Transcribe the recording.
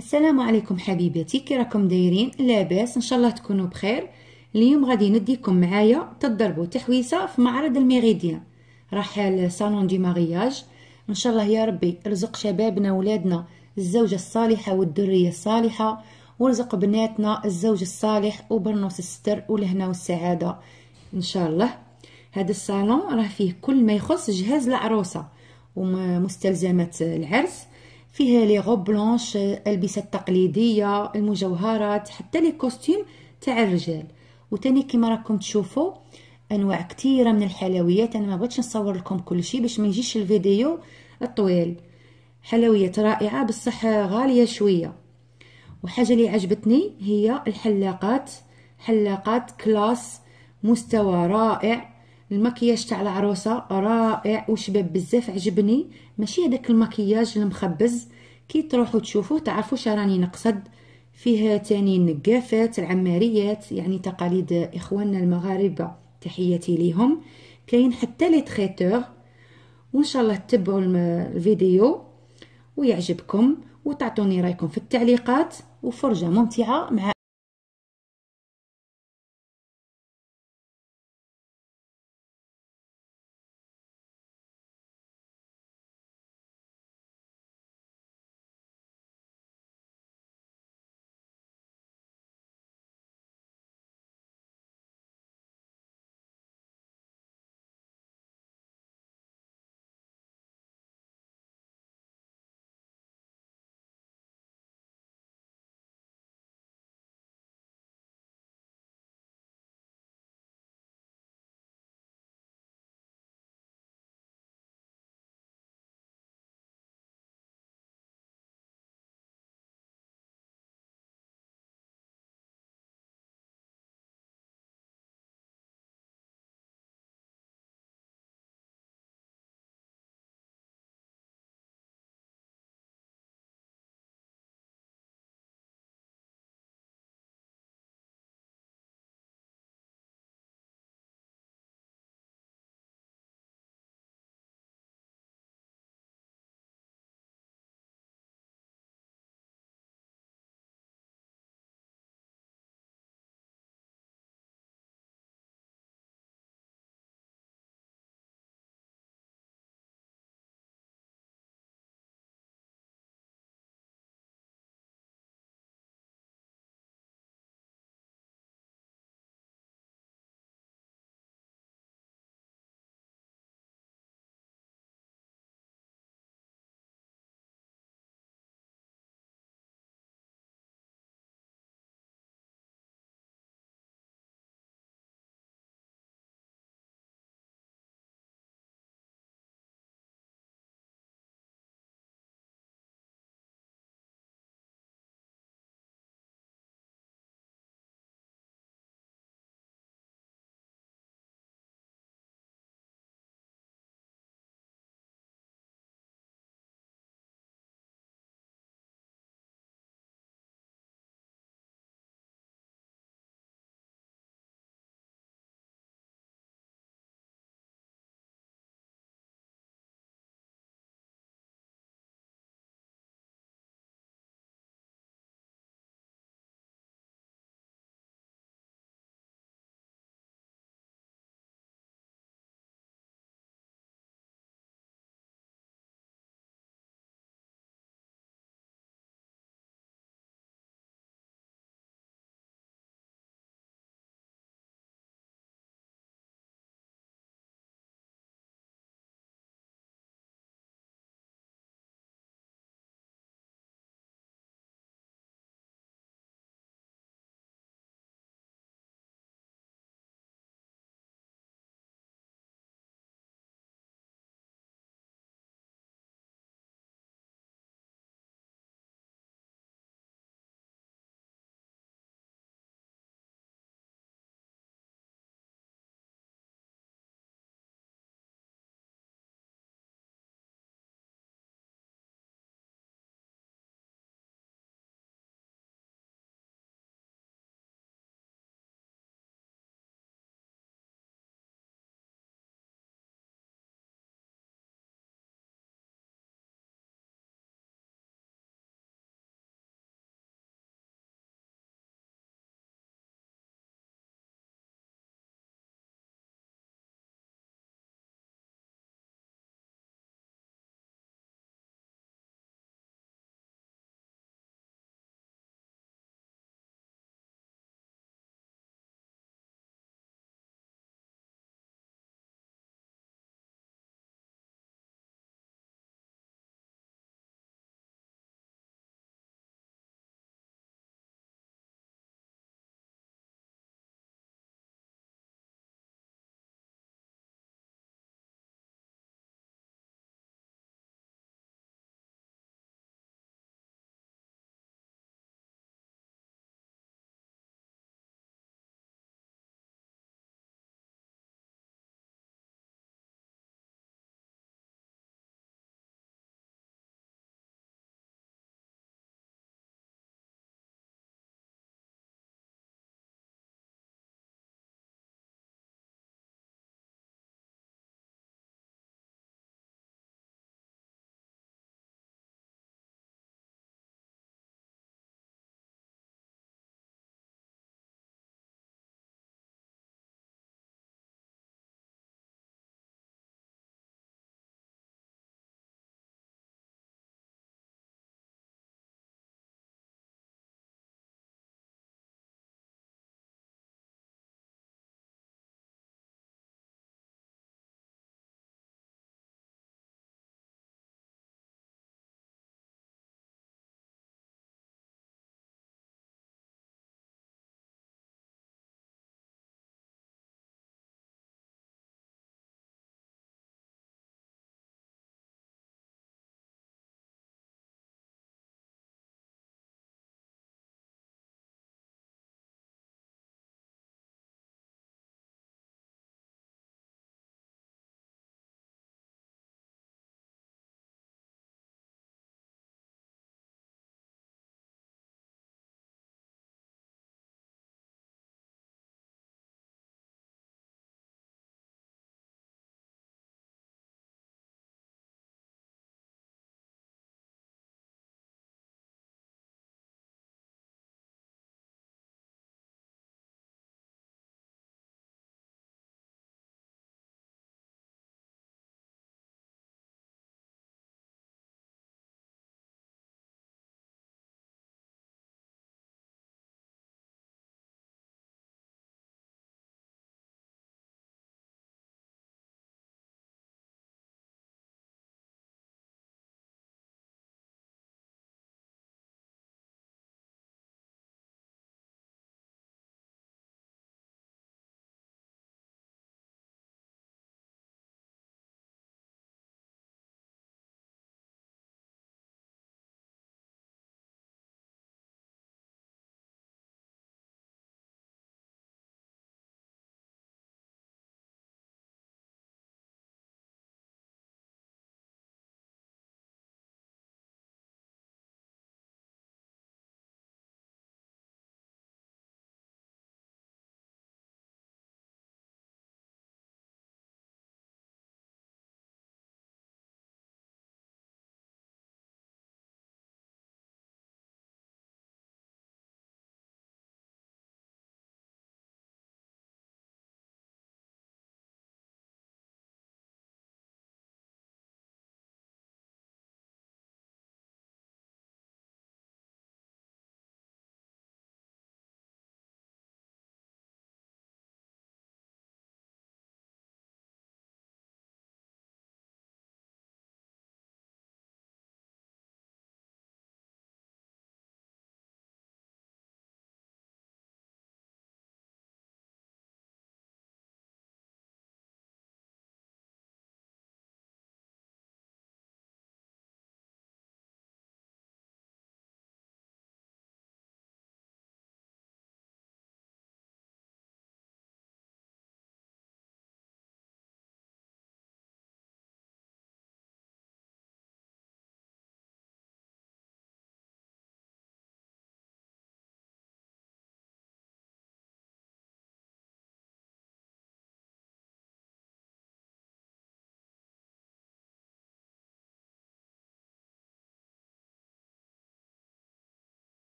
السلام عليكم حبيباتي كي راكم دايرين لاباس ان شاء الله تكونوا بخير اليوم غادي نديكم معايا تضربوا تحويسه في معرض الميريديان رحال صالون دي مارياج ان شاء الله يا ربي رزق شبابنا ولادنا الزوجه الصالحه والذريه الصالحه ورزق بناتنا الزوج الصالح وبرنوس الستر والهنا والسعاده ان شاء الله هذا الصالون راه فيه كل ما يخص جهاز العروسه ومستلزمات العرس فيها لي غوب بلونش الألبسة التقليدية المجوهرات حتى لي كوستيم تاع الرجال وتاني كيما راكم تشوفوا انواع كثيره من الحلويات انا ما بغيتش نصور لكم كل شيء باش ما يجيش الفيديو الطويل حلويات رائعه بصح غاليه شويه وحاجه اللي عجبتني هي الحلاقات حلاقات كلاس مستوى رائع المكياج تاع العروسه رائع وشباب بزاف عجبني ماشي هذاك المكياج المخبز كي تروحوا تشوفوه تعرفوا شراني نقصد فيه تاني النقافات العماريات يعني تقاليد اخواننا المغاربه تحياتي ليهم كاين حتى لي تريتور وان شاء الله تتبعوا الفيديو ويعجبكم وتعطوني رايكم في التعليقات وفرجه ممتعه مع